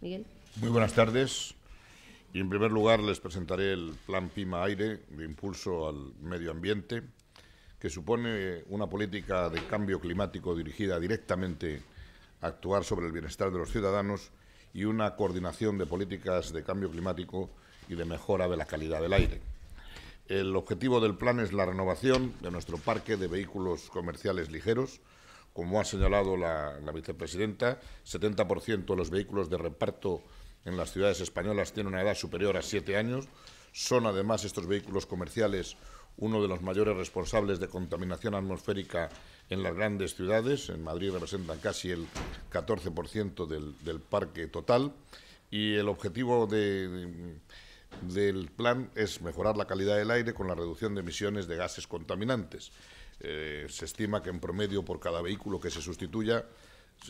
Muy buenas tardes. en primer lugar les presentaré el Plan Pima Aire de impulso al medio ambiente, que supone una política de cambio climático dirigida directamente a actuar sobre el bienestar de los ciudadanos y una coordinación de políticas de cambio climático y de mejora de la calidad del aire. El objetivo del plan es la renovación de nuestro parque de vehículos comerciales ligeros, como ha señalado la, vicepresidenta, 70% de los vehículos de reparto en las ciudades españolas tienen una edad superior a siete años. Son además estos vehículos comerciales uno de los mayores responsables de contaminación atmosférica en las grandes ciudades. En Madrid representan casi el 14% del, parque total. Y el objetivo del plan es mejorar la calidad del aire con la reducción de emisiones de gases contaminantes. Eh, se estima que en promedio por cada vehículo que se sustituya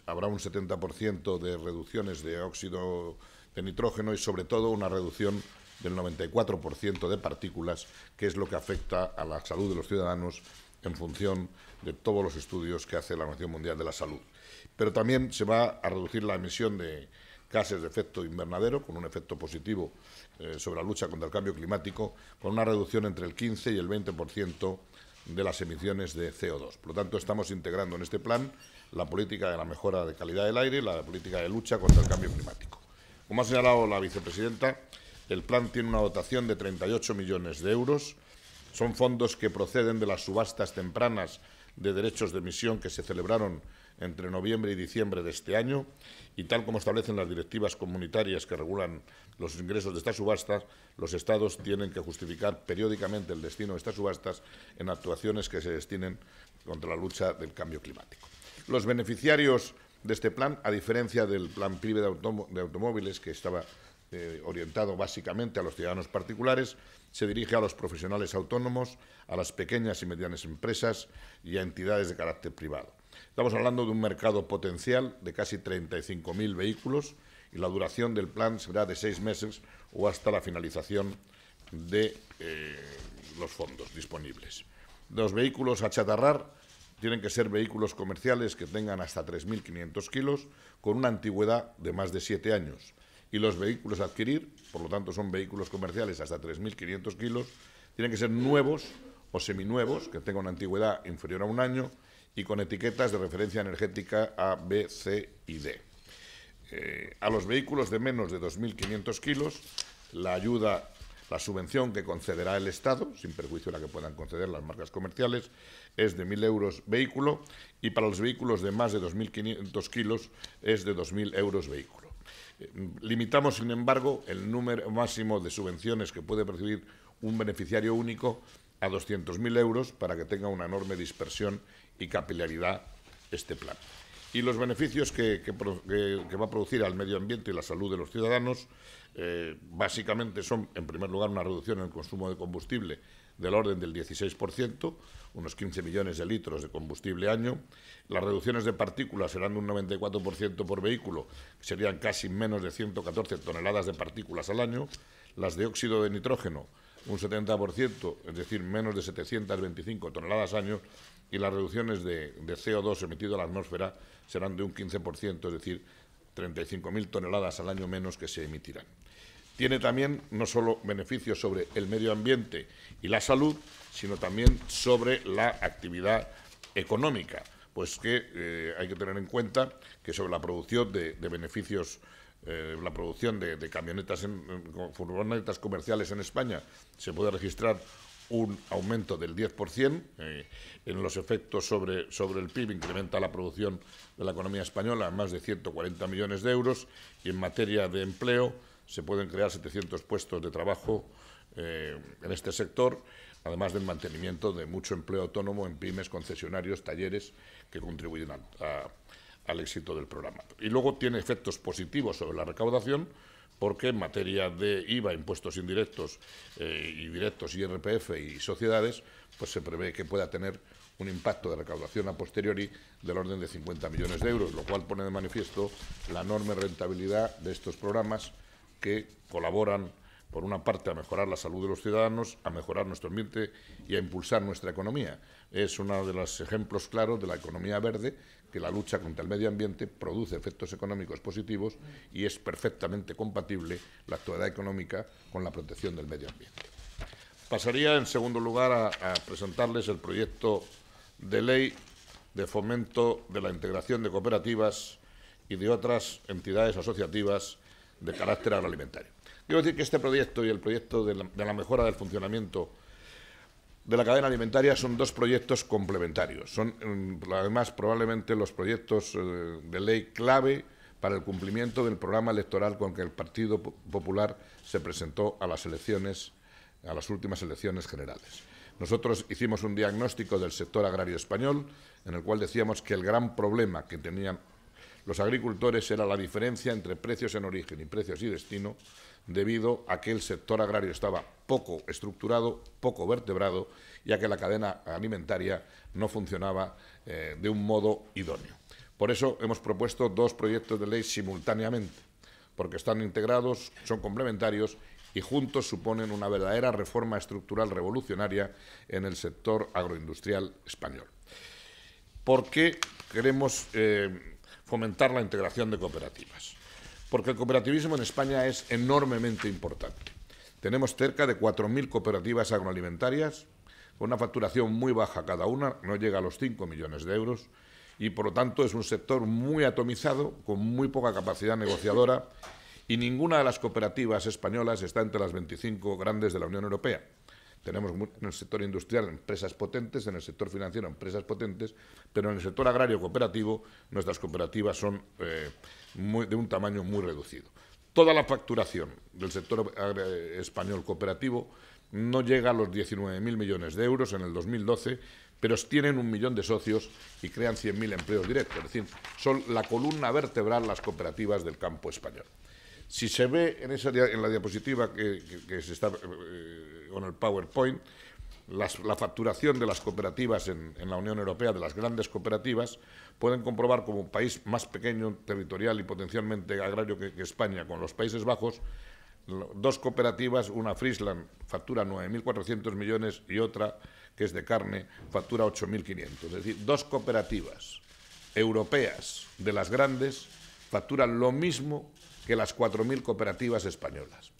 habrá un 70% de reducciones de óxido de nitrógeno y sobre todo una reducción del 94% de partículas, que es lo que afecta a la salud de los ciudadanos en función de todos los estudios que hace la Organización Mundial de la Salud. Pero también se va a reducir la emisión de gases de efecto invernadero, con un efecto positivo eh, sobre la lucha contra el cambio climático, con una reducción entre el 15 y el 20% de las emisiones de CO2. Por lo tanto, estamos integrando en este plan la política de la mejora de calidad del aire y la política de lucha contra el cambio climático. Como ha señalado la vicepresidenta, el plan tiene una dotación de 38 millones de euros. Son fondos que proceden de las subastas tempranas de derechos de emisión que se celebraron entre noviembre y diciembre de este año y tal como establecen las directivas comunitarias que regulan los ingresos de estas subastas, los Estados tienen que justificar periódicamente el destino de estas subastas en actuaciones que se destinen contra la lucha del cambio climático. Los beneficiarios de este plan, a diferencia del plan privado de, automóviles que estaba eh, orientado básicamente a los ciudadanos particulares, se dirige a los profesionales autónomos, a las pequeñas y medianas empresas y a entidades de carácter privado. Estamos hablando de un mercado potencial de casi 35.000 vehículos y la duración del plan será de seis meses o hasta la finalización de eh, los fondos disponibles. Los vehículos a chatarrar tienen que ser vehículos comerciales que tengan hasta 3.500 kilos con una antigüedad de más de siete años. Y los vehículos a adquirir, por lo tanto son vehículos comerciales hasta 3.500 kilos, tienen que ser nuevos o seminuevos, que tengan una antigüedad inferior a un año y con etiquetas de referencia energética A, B, C y D. Eh, a los vehículos de menos de 2.500 kilos, la ayuda, la subvención que concederá el Estado, sin perjuicio de la que puedan conceder las marcas comerciales, es de 1.000 euros vehículo y para los vehículos de más de 2.500 kilos es de 2.000 euros vehículo. Eh, limitamos, sin embargo, el número máximo de subvenciones que puede percibir un beneficiario único a 200.000 euros para que tenga una enorme dispersión y capilaridad este plan. Y los beneficios que, va a producir al medio ambiente y la salud de los ciudadanos eh, básicamente son, en primer lugar, una reducción en el consumo de combustible del orden del 16%, unos 15 millones de litros de combustible año. Las reducciones de partículas serán de un 94% por vehículo, serían casi menos de 114 toneladas de partículas al año. Las de óxido de nitrógeno un 70%, es decir, menos de 725 toneladas al año, y las reducciones de, CO2 emitido a la atmósfera serán de un 15%, es decir, 35.000 toneladas al año menos que se emitirán. Tiene también no solo beneficios sobre el medio ambiente y la salud, sino también sobre la actividad económica, pues que eh, hay que tener en cuenta que sobre la producción de, de beneficios eh, la producción de, camionetas, furgonetas comerciales en España, se puede registrar un aumento del 10% eh, en los efectos sobre, sobre el PIB, incrementa la producción de la economía española a más de 140 millones de euros y en materia de empleo se pueden crear 700 puestos de trabajo eh, en este sector, además del mantenimiento de mucho empleo autónomo en pymes, concesionarios, talleres que contribuyen a al éxito del programa. Y luego tiene efectos positivos sobre la recaudación, porque en materia de IVA, impuestos indirectos eh, y directos, IRPF y sociedades, pues se prevé que pueda tener un impacto de recaudación a posteriori del orden de 50 millones de euros, lo cual pone de manifiesto la enorme rentabilidad de estos programas que colaboran por una parte, a mejorar la salud de los ciudadanos, a mejorar nuestro ambiente y a impulsar nuestra economía. Es uno de los ejemplos claros de la economía verde, que la lucha contra el medio ambiente produce efectos económicos positivos y es perfectamente compatible la actualidad económica con la protección del medio ambiente. Pasaría, en segundo lugar, a, a presentarles el proyecto de ley de fomento de la integración de cooperativas y de otras entidades asociativas de carácter agroalimentario. Quiero decir que este proyecto y el proyecto de la, mejora del funcionamiento de la cadena alimentaria son dos proyectos complementarios. Son, mm, además, probablemente los proyectos eh, de ley clave para el cumplimiento del programa electoral con que el Partido Popular se presentó a las elecciones, a las últimas elecciones generales. Nosotros hicimos un diagnóstico del sector agrario español en el cual decíamos que el gran problema que tenían los agricultores era la diferencia entre precios en origen y precios y destino, debido a que el sector agrario estaba poco estructurado, poco vertebrado y a que la cadena alimentaria no funcionaba eh, de un modo idóneo. Por eso hemos propuesto dos proyectos de ley simultáneamente, porque están integrados, son complementarios y juntos suponen una verdadera reforma estructural revolucionaria en el sector agroindustrial español. ¿Por qué queremos eh, fomentar la integración de cooperativas, porque el cooperativismo en España es enormemente importante. Tenemos cerca de 4.000 cooperativas agroalimentarias, con una facturación muy baja cada una, no llega a los 5 millones de euros, y por lo tanto es un sector muy atomizado, con muy poca capacidad negociadora, y ninguna de las cooperativas españolas está entre las 25 grandes de la Unión Europea. Tenemos en el sector industrial empresas potentes, en el sector financiero empresas potentes, pero en el sector agrario cooperativo nuestras cooperativas son eh, de un tamaño muy reducido. Toda la facturación del sector español cooperativo no llega a los 19.000 millones de euros en el 2012, pero tienen un millón de socios y crean 100.000 empleos directos. Es decir, son la columna vertebral las cooperativas del campo español. Si se ve en, esa, en la diapositiva que, se está eh, con el PowerPoint, la facturación de las cooperativas en, la Unión Europea, de las grandes cooperativas, pueden comprobar como un país más pequeño territorial y potencialmente agrario que, que España, con los Países Bajos, dos cooperativas, una Friesland factura 9.400 millones y otra, que es de carne, factura 8.500. Es decir, dos cooperativas europeas de las grandes facturan lo mismo que las 4.000 cooperativas españolas.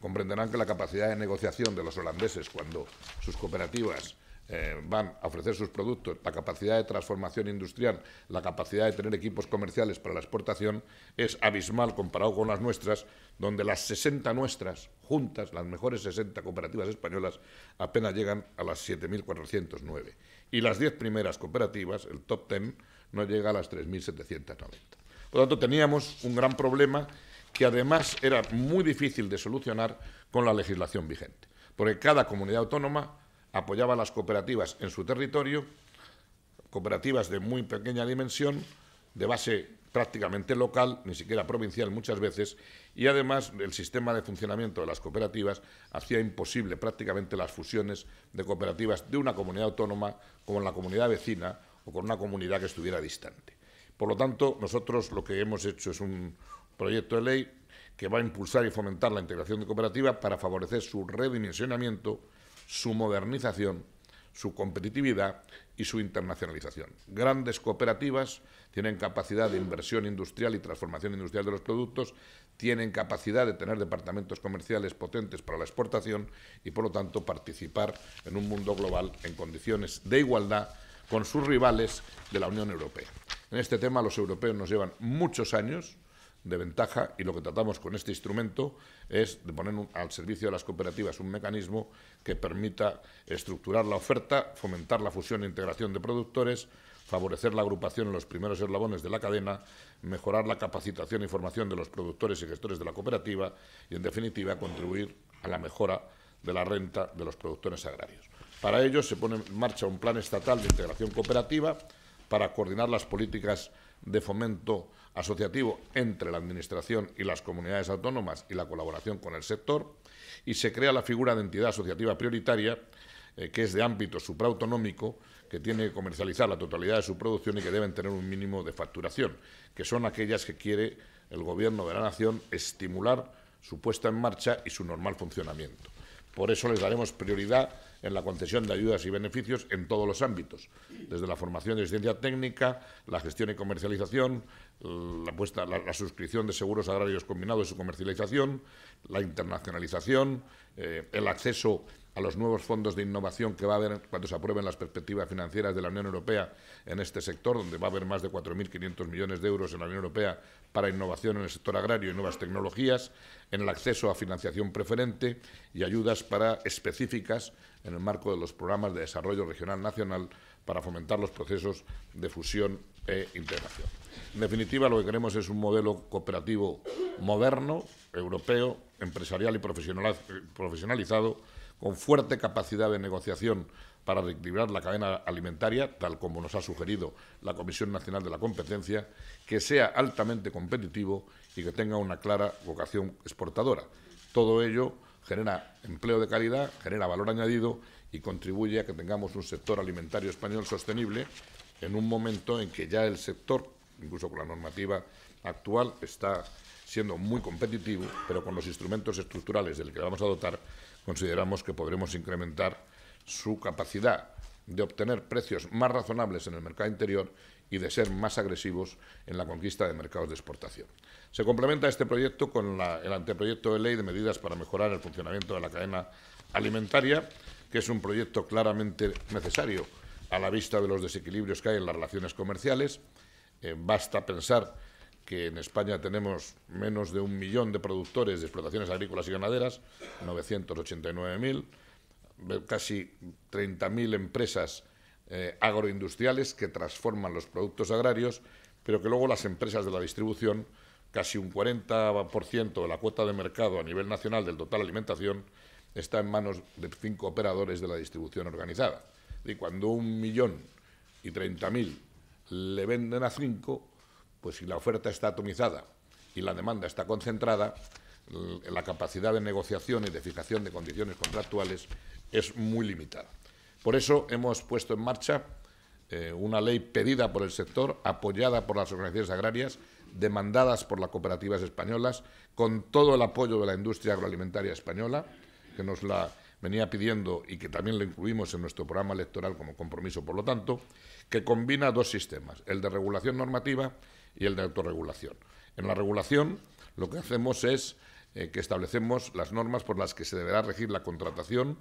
Comprenderán que la capacidad de negociación de los holandeses cuando sus cooperativas eh, van a ofrecer sus productos, la capacidad de transformación industrial, la capacidad de tener equipos comerciales para la exportación, es abismal comparado con las nuestras, donde las 60 nuestras, juntas, las mejores 60 cooperativas españolas, apenas llegan a las 7.409. Y las 10 primeras cooperativas, el top 10, no llega a las 3.790. Por lo tanto, teníamos un gran problema que además era muy difícil de solucionar con la legislación vigente, porque cada comunidad autónoma apoyaba las cooperativas en su territorio, cooperativas de muy pequeña dimensión, de base prácticamente local, ni siquiera provincial muchas veces, y además el sistema de funcionamiento de las cooperativas hacía imposible prácticamente las fusiones de cooperativas de una comunidad autónoma con la comunidad vecina o con una comunidad que estuviera distante. Por lo tanto, nosotros lo que hemos hecho es un proyecto de ley que va a impulsar y fomentar la integración de cooperativas para favorecer su redimensionamiento, su modernización, su competitividad y su internacionalización. Grandes cooperativas tienen capacidad de inversión industrial y transformación industrial de los productos, tienen capacidad de tener departamentos comerciales potentes para la exportación y, por lo tanto, participar en un mundo global en condiciones de igualdad con sus rivales de la Unión Europea. En este tema los europeos nos llevan muchos años de ventaja y lo que tratamos con este instrumento es de poner al servicio de las cooperativas un mecanismo que permita estructurar la oferta, fomentar la fusión e integración de productores, favorecer la agrupación en los primeros eslabones de la cadena, mejorar la capacitación y formación de los productores y gestores de la cooperativa y, en definitiva, contribuir a la mejora de la renta de los productores agrarios. Para ello se pone en marcha un plan estatal de integración cooperativa para coordinar las políticas de fomento asociativo entre la Administración y las comunidades autónomas y la colaboración con el sector, y se crea la figura de entidad asociativa prioritaria, eh, que es de ámbito supraautonómico, que tiene que comercializar la totalidad de su producción y que deben tener un mínimo de facturación, que son aquellas que quiere el Gobierno de la Nación estimular su puesta en marcha y su normal funcionamiento. Por eso les daremos prioridad en la concesión de ayudas y beneficios en todos los ámbitos, desde la formación de asistencia técnica, la gestión y comercialización, la, puesta, la, suscripción de seguros agrarios combinados y su comercialización, la internacionalización, eh, el acceso a los nuevos fondos de innovación que va a haber cuando se aprueben las perspectivas financieras de la Unión Europea en este sector, donde va a haber más de 4.500 millones de euros en la Unión Europea para innovación en el sector agrario y nuevas tecnologías, en el acceso a financiación preferente y ayudas para específicas en el marco de los programas de desarrollo regional nacional para fomentar los procesos de fusión e integración. En definitiva, lo que queremos es un modelo cooperativo moderno, europeo, empresarial y eh, profesionalizado con fuerte capacidad de negociación para reequilibrar la cadena alimentaria, tal como nos ha sugerido la Comisión Nacional de la Competencia, que sea altamente competitivo y que tenga una clara vocación exportadora. Todo ello genera empleo de calidad, genera valor añadido y contribuye a que tengamos un sector alimentario español sostenible en un momento en que ya el sector, incluso con la normativa actual, está siendo muy competitivo, pero con los instrumentos estructurales del que vamos a dotar consideramos que podremos incrementar su capacidad de obtener precios más razonables en el mercado interior y de ser más agresivos en la conquista de mercados de exportación. Se complementa este proyecto con el anteproyecto de ley de medidas para mejorar el funcionamiento de la cadena alimentaria, que es un proyecto claramente necesario a la vista de los desequilibrios que hay en las relaciones comerciales. Eh, basta pensar que en España tenemos menos de un millón de productores de explotaciones agrícolas y ganaderas, 989.000, casi 30.000 empresas eh, agroindustriales que transforman los productos agrarios, pero que luego las empresas de la distribución, casi un 40% de la cuota de mercado a nivel nacional del total alimentación, está en manos de cinco operadores de la distribución organizada. Y cuando un millón y 30.000 le venden a cinco, pues si la oferta está atomizada y la demanda está concentrada, la capacidad de negociación y de fijación de condiciones contractuales es muy limitada. Por eso hemos puesto en marcha eh, una ley pedida por el sector, apoyada por las organizaciones agrarias, demandadas por las cooperativas españolas, con todo el apoyo de la industria agroalimentaria española, que nos la venía pidiendo y que también la incluimos en nuestro programa electoral como compromiso, por lo tanto, que combina dos sistemas, el de regulación normativa y el de autorregulación. En la regulación lo que hacemos es eh, que establecemos las normas por las que se deberá regir la contratación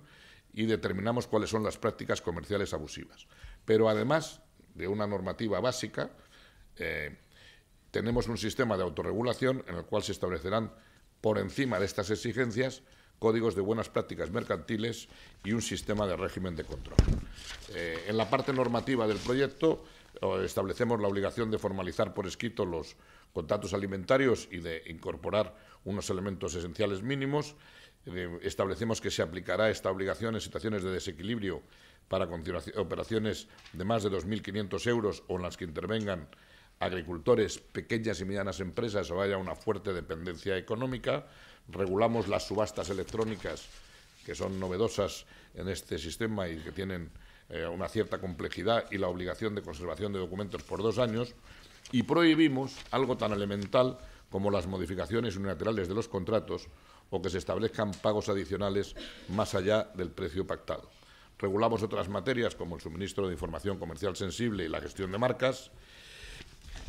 y determinamos cuáles son las prácticas comerciales abusivas. Pero además de una normativa básica, eh, tenemos un sistema de autorregulación en el cual se establecerán por encima de estas exigencias códigos de buenas prácticas mercantiles y un sistema de régimen de control. Eh, en la parte normativa del proyecto eh, establecemos la obligación de formalizar por escrito los contratos alimentarios y de incorporar unos elementos esenciales mínimos. Eh, establecemos que se aplicará esta obligación en situaciones de desequilibrio para operaciones de más de 2.500 euros o en las que intervengan agricultores, pequeñas y medianas empresas o haya una fuerte dependencia económica regulamos las subastas electrónicas, que son novedosas en este sistema y que tienen eh, una cierta complejidad y la obligación de conservación de documentos por dos años, y prohibimos algo tan elemental como las modificaciones unilaterales de los contratos o que se establezcan pagos adicionales más allá del precio pactado. Regulamos otras materias como el suministro de información comercial sensible y la gestión de marcas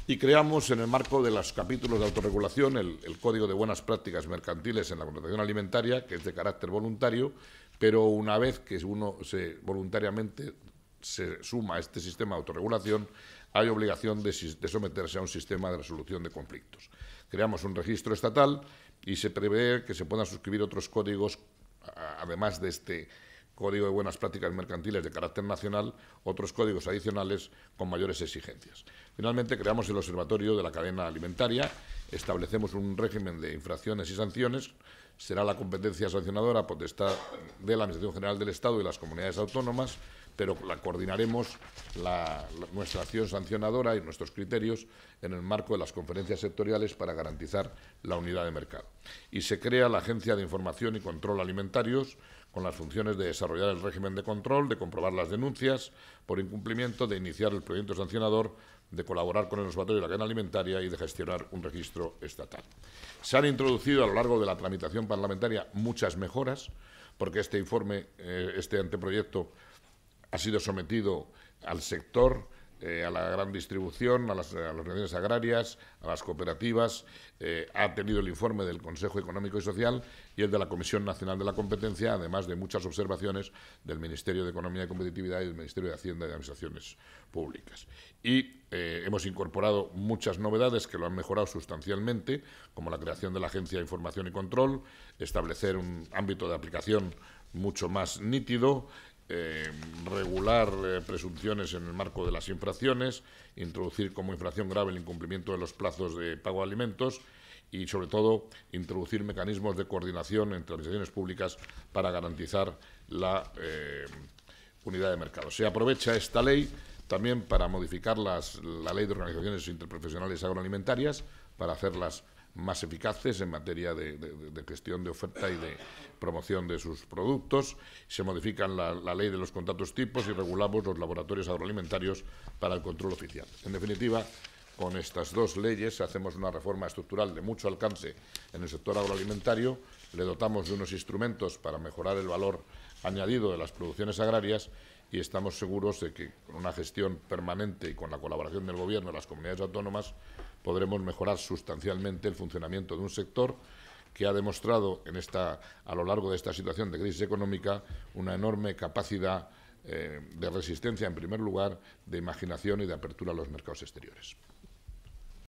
y creamos en el marco de los capítulos de autorregulación el, Código de Buenas Prácticas Mercantiles en la Contratación Alimentaria, que es de carácter voluntario, pero una vez que uno se voluntariamente se suma a este sistema de autorregulación, hay obligación de someterse a un sistema de resolución de conflictos. Creamos un registro estatal y se prevé que se puedan suscribir otros códigos, además de este Código de Buenas Prácticas Mercantiles de carácter nacional, otros códigos adicionales con mayores exigencias. Finalmente, creamos el Observatorio de la Cadena Alimentaria, establecemos un régimen de infracciones y sanciones, será la competencia sancionadora potestad de la Administración General del Estado y las comunidades autónomas, pero la coordinaremos nuestra acción sancionadora y nuestros criterios en el marco de las conferencias sectoriales para garantizar la unidad de mercado. Y se crea la Agencia de Información y Control Alimentarios, con las funciones de desarrollar el régimen de control, de comprobar las denuncias por incumplimiento, de iniciar el proyecto sancionador, de colaborar con el Observatorio de la Cadena Alimentaria y de gestionar un registro estatal. Se han introducido a lo largo de la tramitación parlamentaria muchas mejoras, porque este informe, eh, este anteproyecto, ha sido sometido al sector eh, a la gran distribución, a las, a agrarias, a las cooperativas. Eh, ha tenido el informe del Consejo Económico y Social y el de la Comisión Nacional de la Competencia, además de muchas observaciones del Ministerio de Economía y Competitividad y del Ministerio de Hacienda y de Administraciones Públicas. Y eh, hemos incorporado muchas novedades que lo han mejorado sustancialmente, como la creación de la Agencia de Información y Control, establecer un ámbito de aplicación mucho más nítido, eh, regular eh, presunciones en el marco de las infracciones, introducir como infracción grave el incumplimiento de los plazos de pago de alimentos y, sobre todo, introducir mecanismos de coordinación entre organizaciones públicas para garantizar la eh, unidad de mercado. Se aprovecha esta ley también para modificar las, la ley de organizaciones interprofesionales agroalimentarias, para hacerlas más eficaces en materia de, gestión de oferta y de promoción de sus productos. Se modifican la, la, ley de los contratos tipos y regulamos los laboratorios agroalimentarios para el control oficial. En definitiva, con estas dos leyes hacemos una reforma estructural de mucho alcance en el sector agroalimentario, le dotamos de unos instrumentos para mejorar el valor añadido de las producciones agrarias y estamos seguros de que con una gestión permanente y con la colaboración del Gobierno y las comunidades autónomas podremos mejorar sustancialmente el funcionamiento de un sector que ha demostrado a lo largo de esta situación de crisis económica una enorme capacidad eh, de resistencia, en primer lugar, de imaginación y de apertura a los mercados exteriores.